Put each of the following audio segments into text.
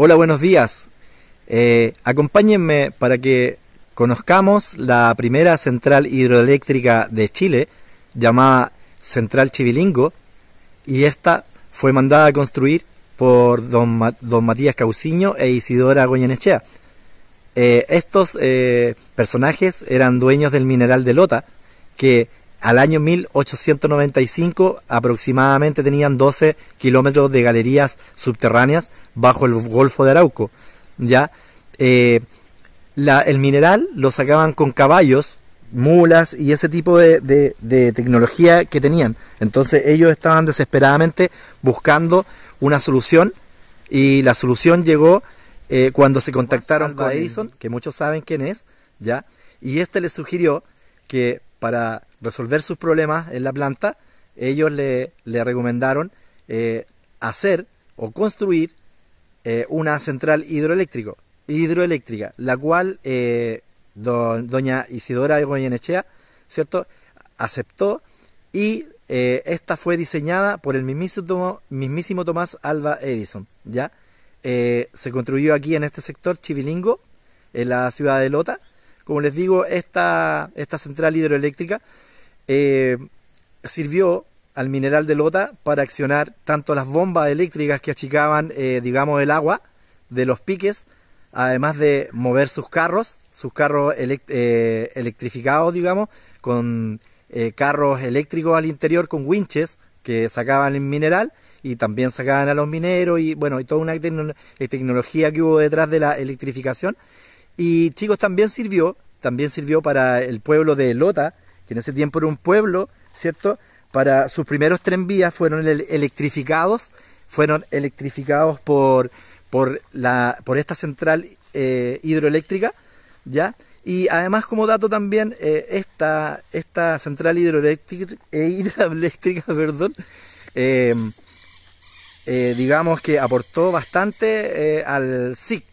Hola, buenos días. Eh, acompáñenme para que conozcamos la primera central hidroeléctrica de Chile, llamada Central Chivilingo, y esta fue mandada a construir por don, don Matías Cauciño e Isidora Goyenechea. Eh, estos eh, personajes eran dueños del mineral de Lota, que al año 1895 aproximadamente tenían 12 kilómetros de galerías subterráneas bajo el Golfo de Arauco. ¿ya? Eh, el mineral lo sacaban con caballos, mulas y ese tipo de, tecnología que tenían. Entonces ellos estaban desesperadamente buscando una solución y la solución llegó eh, cuando se contactaron con Edison, que muchos saben quién es, ¿ya? y este les sugirió que para resolver sus problemas en la planta, ellos le, recomendaron eh, hacer o construir eh, una central hidroeléctrico, hidroeléctrica, la cual eh, doña Isidora de Goyenechea, ¿cierto?, aceptó y eh, esta fue diseñada por el mismísimo, mismísimo Tomás Alba Edison, ¿ya? se construyó aquí en este sector, Chivilingo, en la ciudad de Lota. Como les digo, esta, esta central hidroeléctrica eh, sirvió al mineral de lota para accionar tanto las bombas eléctricas que achicaban, eh, digamos, el agua de los piques, además de mover sus carros, sus carros eh, electrificados, digamos, con carros eléctricos al interior con winches que sacaban el mineral y también sacaban a los mineros y bueno, y toda una tecnología que hubo detrás de la electrificación. Y chicos, también sirvió, también sirvió para el pueblo de Lota, que en ese tiempo era un pueblo, ¿cierto? Para sus primeros trenvías fueron electrificados, fueron electrificados por, por, la, por esta central eh, hidroeléctrica, ¿ya? Y además como dato también, eh, esta, esta central hidroeléctrica, eh, perdón, em, digamos que aportó bastante al SIC.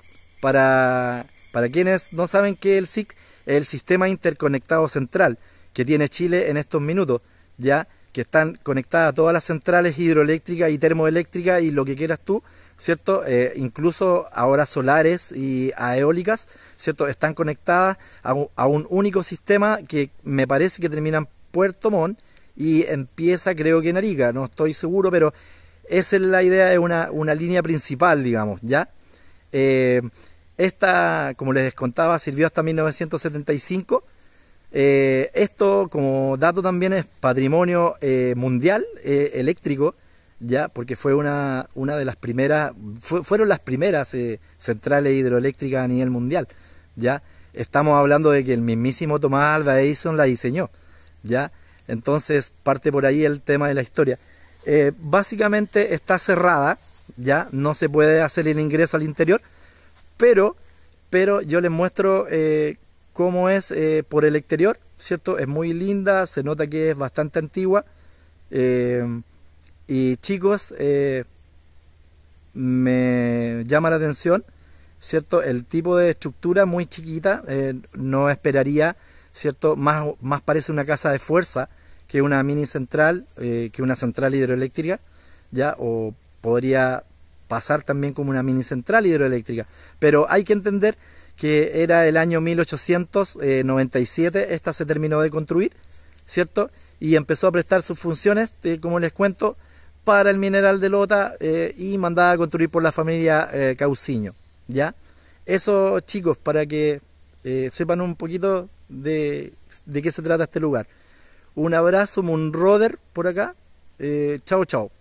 Para, para quienes no saben qué es el SIC, el Sistema Interconectado Central, que tiene Chile en estos minutos, ya que están conectadas todas las centrales hidroeléctricas y termoeléctricas y lo que quieras tú, ¿cierto? Eh, incluso ahora solares y eólicas, ¿cierto? Están conectadas a un, único sistema que me parece que termina en Puerto Montt y empieza creo que en Arica, no estoy seguro, pero esa es la idea, de una, línea principal, digamos, ¿ya? Eh, esta, como les contaba, sirvió hasta 1975 eh, esto, como dato también, es patrimonio eh, mundial eh, eléctrico, ya porque fue una, una de las primeras, fueron las primeras centrales hidroeléctricas a nivel mundial, ya. Estamos hablando de que el mismísimo Tomás Alva Edison la diseñó, ya. Entonces parte por ahí el tema de la historia. básicamente está cerrada, ya, no se puede hacer el ingreso al interior, pero, pero yo les muestro como es eh, por el exterior, ¿cierto? Es muy linda, se nota que es bastante antigua. Eh, y chicos, eh, me llama la atención, ¿cierto? El tipo de estructura muy chiquita, no esperaría, ¿cierto? Más, más parece una casa de fuerza que una mini central, que una central hidroeléctrica, ¿ya? O podría pasar también como una mini central hidroeléctrica. Pero hay que entender que era el año 1897, eh, esta se terminó de construir, ¿cierto? Y empezó a prestar sus funciones, eh, como les cuento, para el mineral de Lota eh, y mandada a construir por la familia Cauciño, ¿ya? Eso, chicos, para que sepan un poquito de, de, qué se trata este lugar. Un abrazo, un roder por acá. chao, chao.